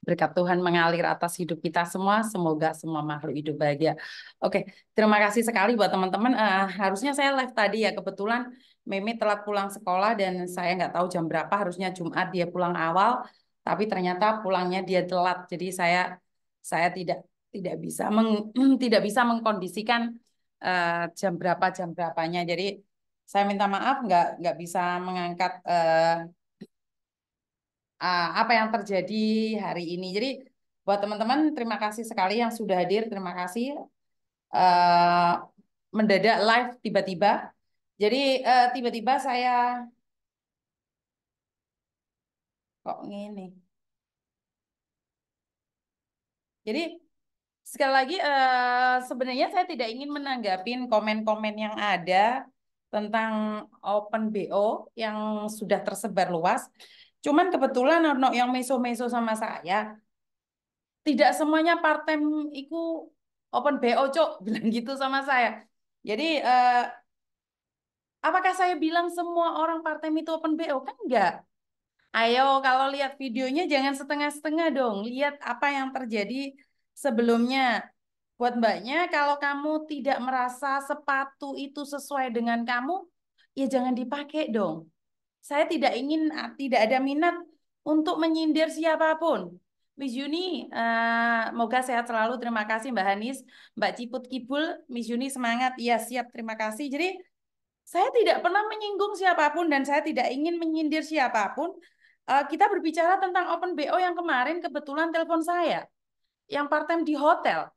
berkat Tuhan mengalir atas hidup kita semua. Semoga semua makhluk hidup bahagia. Oke, terima kasih sekali buat teman-teman. Uh, harusnya saya live tadi ya, kebetulan Meme telat pulang sekolah dan saya nggak tahu jam berapa, harusnya Jumat dia pulang awal, tapi ternyata pulangnya dia telat. Jadi saya saya tidak tidak bisa meng, tidak bisa mengkondisikan uh, jam berapa jam berapanya. Jadi saya minta maaf nggak nggak bisa mengangkat uh, uh, apa yang terjadi hari ini. Jadi buat teman-teman terima kasih sekali yang sudah hadir, terima kasih uh, mendadak live tiba-tiba. Jadi eh, tiba-tiba uh, saya kok ini Jadi sekali lagi uh, sebenarnya saya tidak ingin menanggapin komen-komen yang ada tentang open BO yang sudah tersebar luas. Cuman kebetulan Arno yang meso-meso sama saya. Tidak semuanya part time open BO, Cok, bilang gitu sama saya. Jadi eh, apakah saya bilang semua orang part itu open BO? Kan enggak. Ayo kalau lihat videonya jangan setengah-setengah dong. Lihat apa yang terjadi sebelumnya. Buat mbaknya kalau kamu tidak merasa sepatu itu sesuai dengan kamu, ya jangan dipakai dong. Saya tidak ingin, eh, tidak ada minat untuk menyindir siapapun. Miss Yuni, uh, moga sehat selalu. Terima kasih Mbak Hanis, Mbak Ciput Kibul, Miss Yuni semangat. Iya siap, terima kasih. Jadi saya tidak pernah menyinggung siapapun dan saya tidak ingin menyindir siapapun. Uh, kita berbicara tentang Open BO yang kemarin kebetulan telepon saya, yang part time di hotel.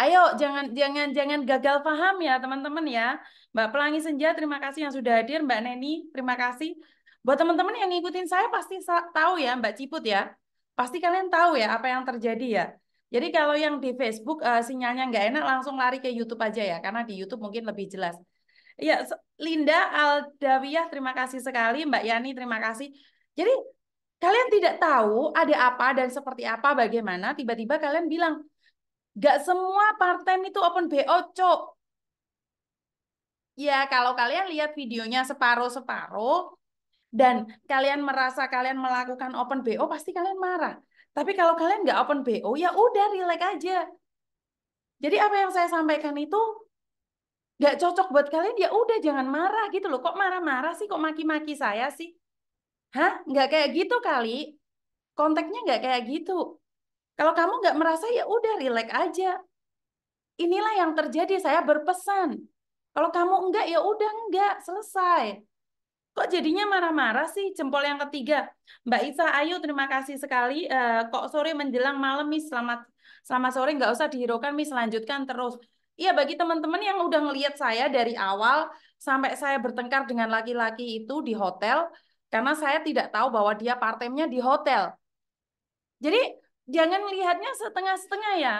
Ayo jangan jangan jangan gagal paham ya teman-teman ya. Mbak Pelangi Senja terima kasih yang sudah hadir, Mbak Neni terima kasih. Buat teman-teman yang ngikutin saya pasti tahu ya Mbak Ciput ya. Pasti kalian tahu ya apa yang terjadi ya. Jadi kalau yang di Facebook uh, sinyalnya nggak enak langsung lari ke YouTube aja ya karena di YouTube mungkin lebih jelas. Ya, Linda Aldawiyah terima kasih sekali, Mbak Yani terima kasih. Jadi kalian tidak tahu ada apa dan seperti apa bagaimana tiba-tiba kalian bilang Gak semua part time itu open BO, Cok. Ya, kalau kalian lihat videonya separuh-separuh, dan kalian merasa kalian melakukan open BO, pasti kalian marah. Tapi kalau kalian nggak open BO, ya udah relax aja. Jadi apa yang saya sampaikan itu nggak cocok buat kalian, ya udah jangan marah gitu loh. Kok marah-marah sih? Kok maki-maki saya sih? Hah? Nggak kayak gitu kali. Konteknya nggak kayak gitu. Kalau kamu nggak merasa ya udah relax aja. Inilah yang terjadi, saya berpesan. Kalau kamu enggak ya udah enggak, selesai. Kok jadinya marah-marah sih jempol yang ketiga? Mbak Isa Ayo terima kasih sekali. Eh, kok sore menjelang malam nih selamat selamat sore nggak usah dihiraukan mis lanjutkan terus. Iya bagi teman-teman yang udah ngelihat saya dari awal sampai saya bertengkar dengan laki-laki itu di hotel karena saya tidak tahu bahwa dia partemnya di hotel. Jadi jangan melihatnya setengah-setengah ya.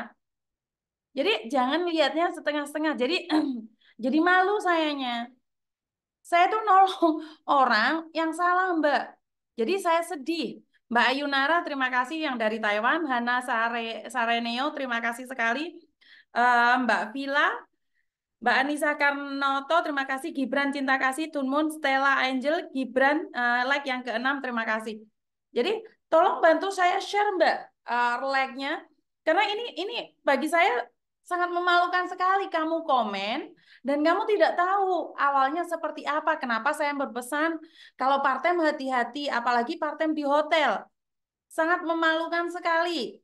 Jadi jangan melihatnya setengah-setengah. Jadi jadi malu sayanya. Saya tuh nolong orang yang salah, Mbak. Jadi saya sedih. Mbak Ayunara, terima kasih yang dari Taiwan. Hana Sare, Sareneo, terima kasih sekali. Eh, Mbak Vila, Mbak Anissa Karnoto, terima kasih. Gibran Cinta Kasih, Tunmun, Stella Angel, Gibran, uh, like yang keenam, terima kasih. Jadi tolong bantu saya share Mbak uh, relaxnya karena ini ini bagi saya sangat memalukan sekali kamu komen dan kamu tidak tahu awalnya seperti apa. Kenapa saya berpesan kalau partem hati-hati, apalagi partem di hotel. Sangat memalukan sekali.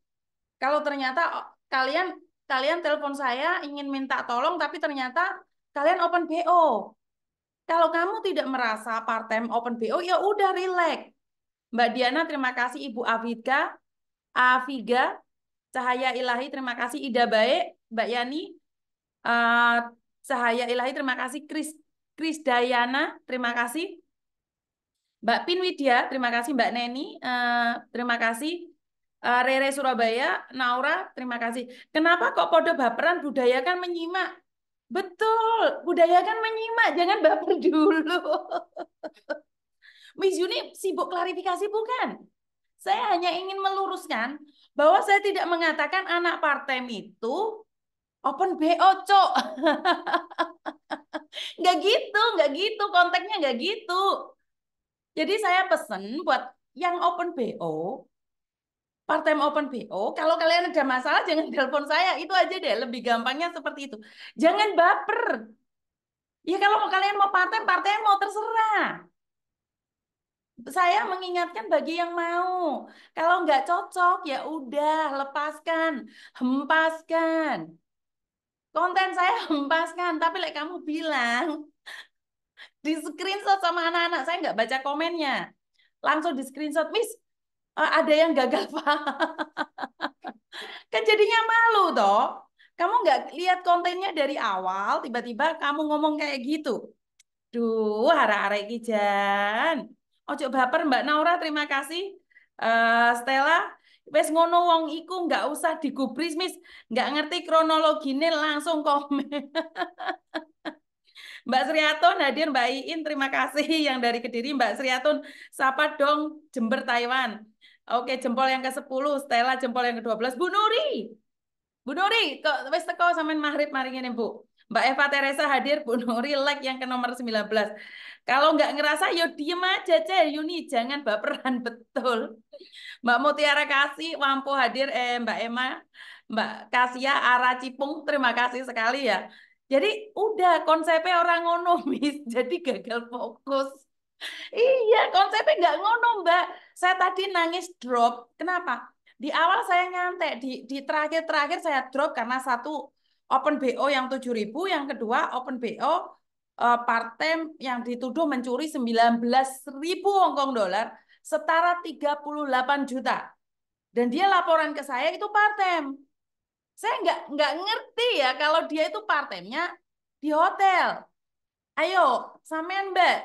Kalau ternyata oh, kalian kalian telepon saya ingin minta tolong tapi ternyata kalian open BO. Kalau kamu tidak merasa partem open BO ya udah relax. Mbak Diana terima kasih Ibu Afika Aviga, Cahaya Ilahi, terima kasih. Ida Baik, Mbak Yani, uh, Cahaya Ilahi, terima kasih. Kris, Kris Dayana, terima kasih. Mbak Pinwidya, terima kasih. Mbak Neni, uh, terima kasih. Uh, Rere Surabaya, Naura, terima kasih. Kenapa kok podo baperan budaya kan menyimak? Betul, budaya kan menyimak, jangan baper dulu. Miss Yuni sibuk klarifikasi bukan? Saya hanya ingin meluruskan bahwa saya tidak mengatakan anak partem itu open BO, cok. nggak gitu, nggak gitu, konteknya nggak gitu. Jadi saya pesen buat yang open BO, part open BO, kalau kalian ada masalah jangan telepon saya, itu aja deh, lebih gampangnya seperti itu. Jangan baper. Ya kalau kalian mau part time, part mau terserah saya mengingatkan bagi yang mau. Kalau nggak cocok ya udah lepaskan, hempaskan. Konten saya hempaskan, tapi like kamu bilang di screenshot sama anak-anak saya nggak baca komennya, langsung di screenshot, Miss eh, ada yang gagal paham. kan jadinya malu toh. Kamu nggak lihat kontennya dari awal, tiba-tiba kamu ngomong kayak gitu. Duh, hara-hara kijan. Ojo baper Mbak Naura, terima kasih. Uh, Stella, wes ngono wong iku nggak usah digubris mis, nggak ngerti kronologinya langsung komen. Mbak Sriatun hadir Mbak Iin, terima kasih yang dari Kediri Mbak Sriatun. Sapa dong Jember Taiwan. Oke, jempol yang ke-10, Stella jempol yang ke-12. Bu Nuri. Bu Nuri, kok wes teko sampean maghrib mari ini Bu. Mbak Eva Teresa hadir, Bu Nuri like yang ke nomor 19. Kalau nggak ngerasa, yo diem aja, Yuni. Jangan baperan, betul. Mbak Mutiara Kasih, Wampu hadir, eh, Mbak Emma, Mbak Kasia, Ara Cipung, terima kasih sekali ya. Jadi udah konsepnya orang ngono, Miss. Jadi gagal fokus. Iya, konsepnya nggak ngono, Mbak. Saya tadi nangis drop. Kenapa? Di awal saya nyantai, di, di terakhir-terakhir saya drop karena satu open BO yang 7.000, yang kedua open BO partem eh, part time yang dituduh mencuri 19.000 Kong dolar setara 38 juta. Dan dia laporan ke saya itu part time. Saya nggak nggak ngerti ya kalau dia itu part time-nya di hotel. Ayo, sampean Mbak,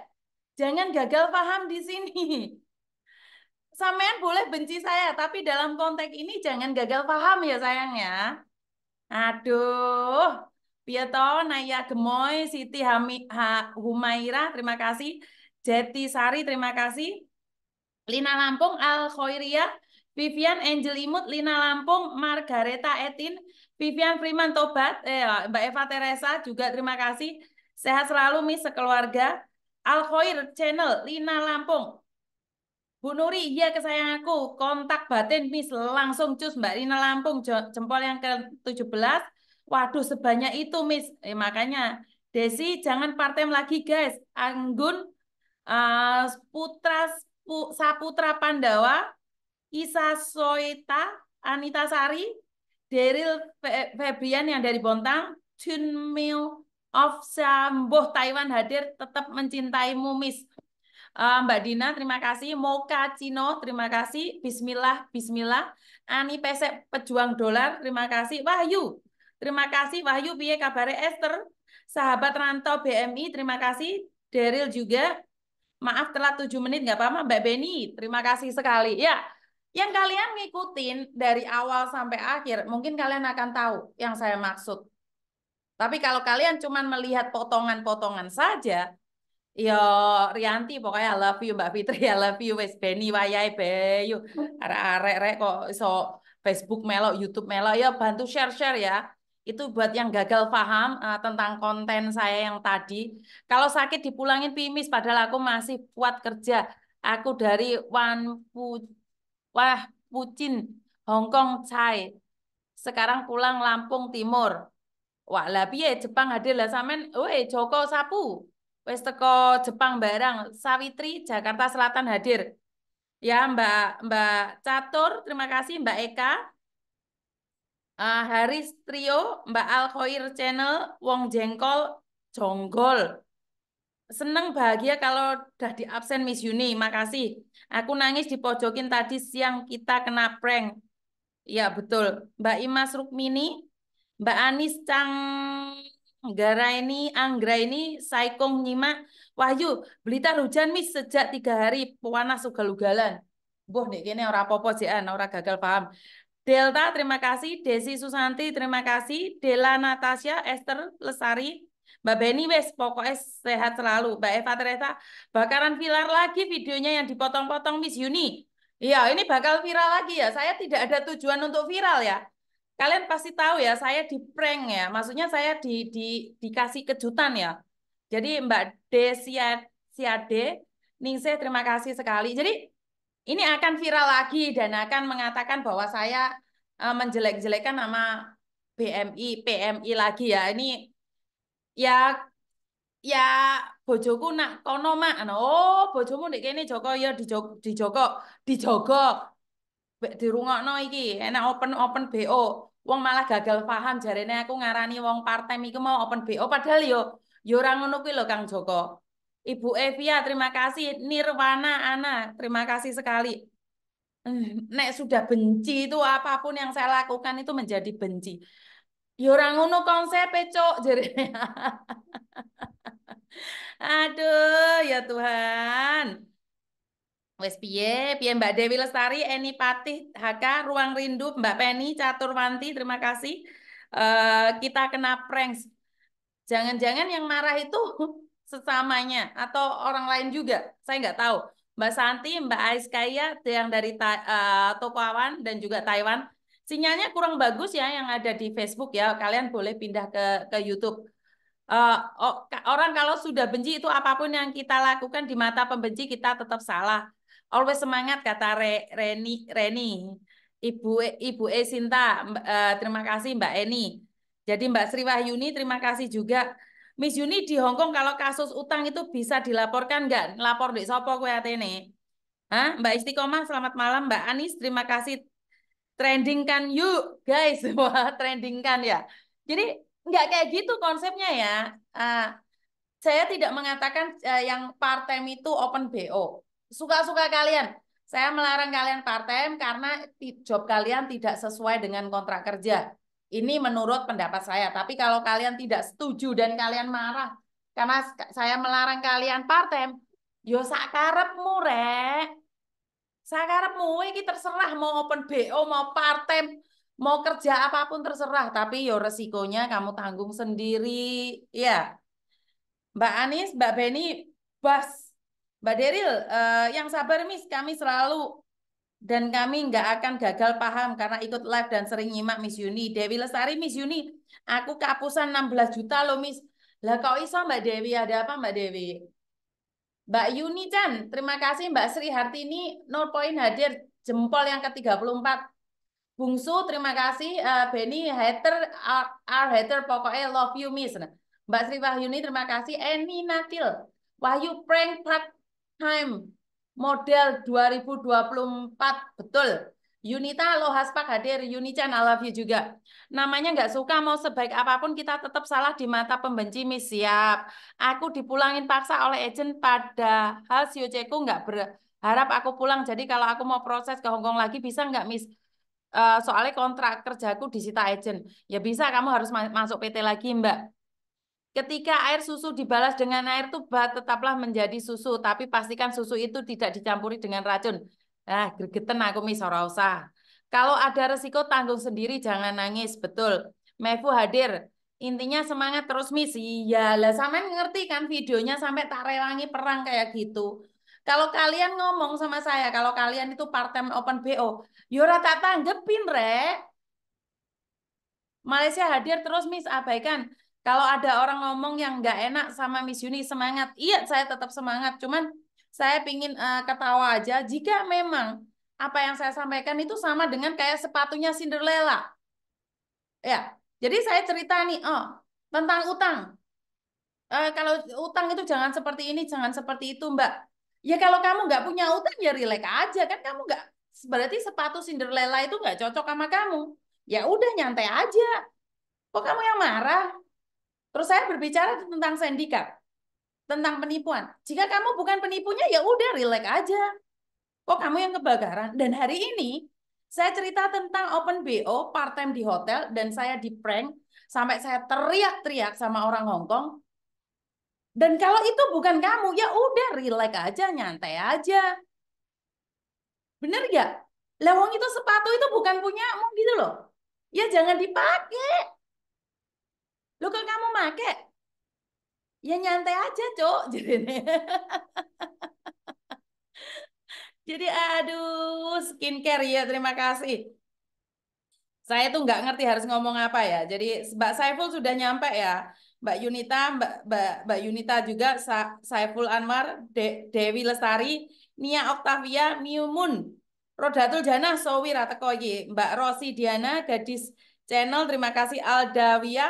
jangan gagal paham di sini. Sampean boleh benci saya, tapi dalam konteks ini jangan gagal paham ya sayang ya. Aduh, Pieto, Naya Gemoy, Siti Hami, ha, Humaira, terima kasih. Jeti Sari, terima kasih. Lina Lampung, Al Khoiria, Vivian Angelimut, Lina Lampung, Margareta Etin, Vivian Freeman Tobat, eh, Mbak Eva Teresa juga terima kasih. Sehat selalu, Miss sekeluarga. Al Khoir Channel, Lina Lampung, Bu Nuri, iya kesayanganku, kontak batin Miss langsung cus Mbak Rina Lampung jempol yang ke-17. Waduh sebanyak itu Miss. Eh, makanya Desi jangan partem lagi guys. Anggun uh, Putra Pu, Saputra Pandawa, Isa Soita, Anita Sari, Deril Fe, Febrian yang dari Bontang, Chun of Samboh Taiwan hadir tetap mencintaimu Miss Uh, Mbak Dina, terima kasih. Moka Cino, terima kasih. Bismillah, Bismillah. Ani Pesek, pejuang dolar, terima kasih. Wahyu, terima kasih. Wahyu, piye kabare Esther. Sahabat ranto BMI, terima kasih. Daryl juga. Maaf telat 7 menit, nggak apa-apa. Mbak Beni, terima kasih sekali. Ya, yang kalian ngikutin dari awal sampai akhir, mungkin kalian akan tahu yang saya maksud. Tapi kalau kalian cuma melihat potongan-potongan saja, Yo iya, Rianti pokoknya I love you Mbak Fitri, I love you wes Beni Wayai Bayu. Arek-arek -are kok so Facebook melo, YouTube melo, ya bantu share-share ya. Itu buat yang gagal paham uh, tentang konten saya yang tadi. Kalau sakit dipulangin pimis padahal aku masih kuat kerja. Aku dari Wan Pu Wah Pucin Kong Chai. Sekarang pulang Lampung Timur. Wah, lah piye Jepang hadir lah samen. Weh, Joko sapu wis teko Jepang barang. Sawitri Jakarta Selatan hadir. Ya, Mbak Mbak Catur, terima kasih Mbak Eka. Uh, Haris Trio, Mbak Al Khair Channel, Wong Jengkol, Jonggol. Seneng bahagia kalau udah di absen Miss Yuni, makasih. Aku nangis di pojokin tadi siang kita kena prank. Ya betul. Mbak Imas Rukmini, Mbak Anis Cang Gara ini, Anggra ini, Saikong nyimak, Wahyu, Blitar hujan mis sejak tiga hari, panas ugal-ugalan. Boh nih ini orang popo an orang gagal paham. Delta, terima kasih. Desi Susanti, terima kasih. Dela Natasha, Esther Lesari, Mbak Beni wes pokoknya sehat selalu. Mbak Eva Teresa, bakaran viral lagi videonya yang dipotong-potong Miss Yuni. Iya, ini bakal viral lagi ya. Saya tidak ada tujuan untuk viral ya. Kalian pasti tahu ya, saya di prank ya. Maksudnya saya di, di dikasih kejutan ya. Jadi Mbak Desia Siade, Ningsih terima kasih sekali. Jadi ini akan viral lagi dan akan mengatakan bahwa saya eh, menjelek-jelekan nama BMI, PMI lagi ya. Ini ya ya bojoku nak kono mak. Nah, oh, bojomu nek kene Joko ya di di Joko di Joko di rungokno iki, enak open open BO wong malah gagal paham jarene aku ngarani wong part time iku mau open BO padahal yo yo ora ngono kuwi lho Kang Joko. Ibu Evia terima kasih, Nirwana Ana terima kasih sekali. Eh, nek sudah benci itu apapun yang saya lakukan itu menjadi benci. Yo ora ngono konsep cok jarene. Aduh ya Tuhan. Wes piye, piye Mbak Dewi Lestari, Eni Patih, HK, Ruang Rindu, Mbak Penny, Catur Caturwanti, terima kasih. Uh, kita kena prank. Jangan-jangan yang marah itu sesamanya atau orang lain juga, saya nggak tahu. Mbak Santi, Mbak Aiskaya yang dari uh, eh, Topawan dan juga Taiwan. Sinyalnya kurang bagus ya yang ada di Facebook ya. Kalian boleh pindah ke ke YouTube. Uh, orang kalau sudah benci itu apapun yang kita lakukan di mata pembenci kita tetap salah Always semangat kata Re, Reni Reni. Ibu Ibu E Sinta, eh, terima kasih Mbak Eni. Jadi Mbak Sri Wahyuni terima kasih juga. Miss Yuni di Hong Kong kalau kasus utang itu bisa dilaporkan nggak? Lapor di sopo kue atene. Hah? Mbak Istiqomah selamat malam Mbak Anis terima kasih trending kan yuk guys wah trending kan ya. Jadi nggak kayak gitu konsepnya ya. Uh, saya tidak mengatakan uh, yang part time itu open BO. Suka-suka kalian. Saya melarang kalian part time karena job kalian tidak sesuai dengan kontrak kerja. Ini menurut pendapat saya. Tapi kalau kalian tidak setuju dan kalian marah karena saya melarang kalian part time, yo sakarepmu rek. Sakarepmu iki terserah mau open BO mau part time mau kerja apapun terserah tapi yo resikonya kamu tanggung sendiri ya Mbak Anis Mbak Beni bas Mbak Deril, uh, yang sabar Miss, kami selalu dan kami nggak akan gagal paham karena ikut live dan sering nyimak Miss Yuni. Dewi Lestari, Miss Yuni, aku kapusan 16 juta loh Miss. Lah kau iso Mbak Dewi, ada apa Mbak Dewi? Mbak Yuni Chan, terima kasih Mbak Sri Hartini, no point hadir, jempol yang ke-34. Bungsu, terima kasih. Uh, Benny, hater, our hater, pokoknya love you Miss. Nah, Mbak Sri Wahyuni, terima kasih. Eni Natil, Wahyu prank part Time model 2024 betul Yunita Lohaspak hadir, Yunichan I love you juga. Namanya nggak suka, mau sebaik apapun kita tetap salah di mata pembenci, mis Siap. Aku dipulangin paksa oleh agent padahal Sioceku nggak berharap aku pulang. Jadi kalau aku mau proses ke Hongkong lagi, bisa nggak, mis eh, soalnya kontrak kerjaku disita agent. Ya bisa, kamu harus masuk PT lagi, Mbak. Ketika air susu dibalas dengan air tuh tetaplah menjadi susu, tapi pastikan susu itu tidak dicampuri dengan racun. Nah, gregeten aku mis ora Kalau ada resiko tanggung sendiri, jangan nangis. Betul. Mevu hadir. Intinya semangat terus misi. Ya lah, sampean ngerti kan videonya sampai tak relangi perang kayak gitu. Kalau kalian ngomong sama saya, kalau kalian itu part time open BO, yora ya tak tanggepin, Rek. Malaysia hadir terus, Miss, abaikan. Kalau ada orang ngomong yang nggak enak sama Miss Yuni semangat, iya saya tetap semangat. Cuman saya pingin uh, ketawa aja. Jika memang apa yang saya sampaikan itu sama dengan kayak sepatunya Cinderella, ya. Jadi saya cerita nih, oh tentang utang. Uh, kalau utang itu jangan seperti ini, jangan seperti itu, Mbak. Ya kalau kamu nggak punya utang ya rileks aja kan kamu nggak berarti sepatu Cinderella itu nggak cocok sama kamu. Ya udah nyantai aja. Kok kamu yang marah? Terus saya berbicara tentang sindikat, tentang penipuan. Jika kamu bukan penipunya, ya udah relax aja. Kok kamu yang kebakaran? Dan hari ini saya cerita tentang open BO part time di hotel dan saya di prank sampai saya teriak-teriak sama orang Hongkong. Dan kalau itu bukan kamu, ya udah relax aja, nyantai aja. Bener gak? Lewong itu sepatu itu bukan punya punyamu gitu loh. Ya jangan dipakai Lo kalau kamu make, ya nyantai aja, cok. Jadi Jadi aduh, skincare ya terima kasih. Saya tuh nggak ngerti harus ngomong apa ya. Jadi Mbak Saiful sudah nyampe ya. Mbak Yunita, Mbak, Mbak, Mbak Yunita juga, Sa Saiful Anwar, De Dewi Lestari, Nia Oktavia, Miumun, Rodatul Jana, Sowira Tekoyi Mbak Rosi Diana, Gadis Channel, terima kasih Aldawia,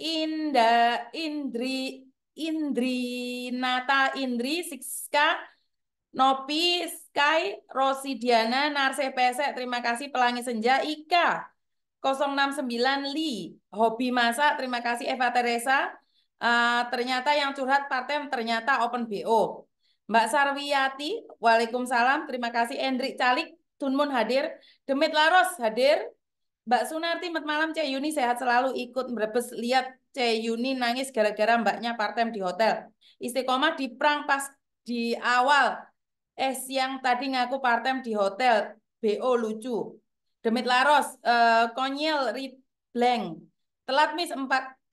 Inda, Indri, Indri, Nata, Indri, Siska, Nopi, Sky, Rosidiana Diana, Narse, Pesek, terima kasih, Pelangi Senja, Ika, 069, Li, Hobi Masak, terima kasih, Eva Teresa, uh, ternyata yang curhat partem ternyata open BO. Mbak Sarwiyati, Waalaikumsalam, terima kasih, Endrik Calik, Tunmun hadir, Demit Laros hadir, Mbak Sunarti, selamat malam Cek Yuni sehat selalu ikut merebes lihat Cek Yuni nangis gara-gara mbaknya partem di hotel. Istiqomah di perang pas di awal eh siang tadi ngaku partem di hotel. BO lucu. Demit Laros, uh, Konyil ribleng. Telat Miss 4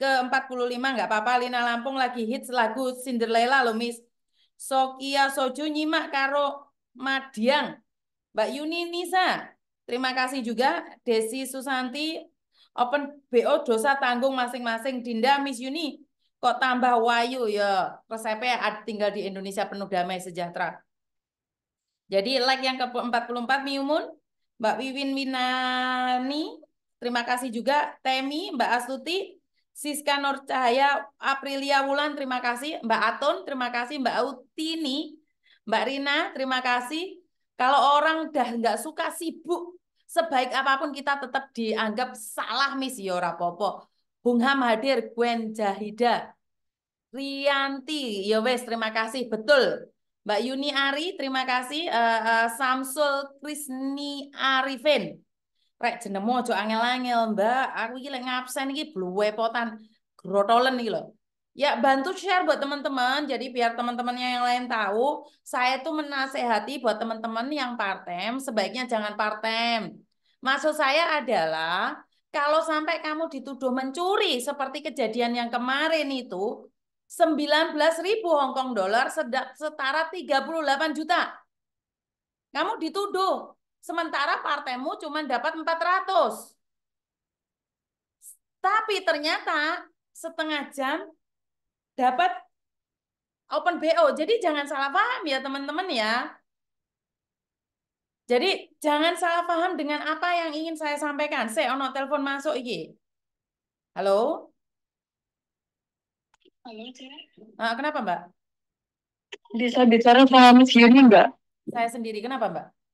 ke 45 nggak apa-apa Lina Lampung lagi hits lagu Cinderella loh Miss. Sokia Soju nyimak karo Madiang. Mbak Yuni Nisa, Terima kasih juga Desi Susanti Open BO dosa tanggung masing-masing Dinda Miss Yuni kok tambah wayu ya resepnya tinggal di Indonesia penuh damai sejahtera. Jadi like yang ke-44 Miumun, Mbak Wiwin Winani, terima kasih juga Temi, Mbak Astuti, Siska Nur Cahaya, Aprilia Wulan, terima kasih, Mbak Aton, terima kasih, Mbak Utini, Mbak Rina, terima kasih, kalau orang dah nggak suka sibuk, sebaik apapun kita tetap dianggap salah misi. Yora ya Popo. Bung Ham, hadir, Gwen Jahida, Rianti, ya wes terima kasih, betul. Mbak Yuni Ari, terima kasih. Uh, uh, Samsul Krisni Arifin. Rek jenemu aja angel-angel, Mbak. Aku iki lek ngabsen iki bluwepotan grotolen iki lho. Ya bantu share buat teman-teman. Jadi biar teman-temannya yang lain tahu, saya tuh menasehati buat teman-teman yang part-time, sebaiknya jangan part-time. Maksud saya adalah kalau sampai kamu dituduh mencuri seperti kejadian yang kemarin itu, 19 ribu Hong Kong dolar setara 38 juta. Kamu dituduh. Sementara partemu cuma dapat 400. Tapi ternyata setengah jam dapat open BO. Jadi jangan salah paham ya teman-teman ya. Jadi jangan salah paham dengan apa yang ingin saya sampaikan. Saya ono telepon masuk iki. Halo? Halo, nah, kenapa, Mbak? Bisa bicara sama Miss Yuni, Mbak? Saya sendiri. Kenapa, Mbak?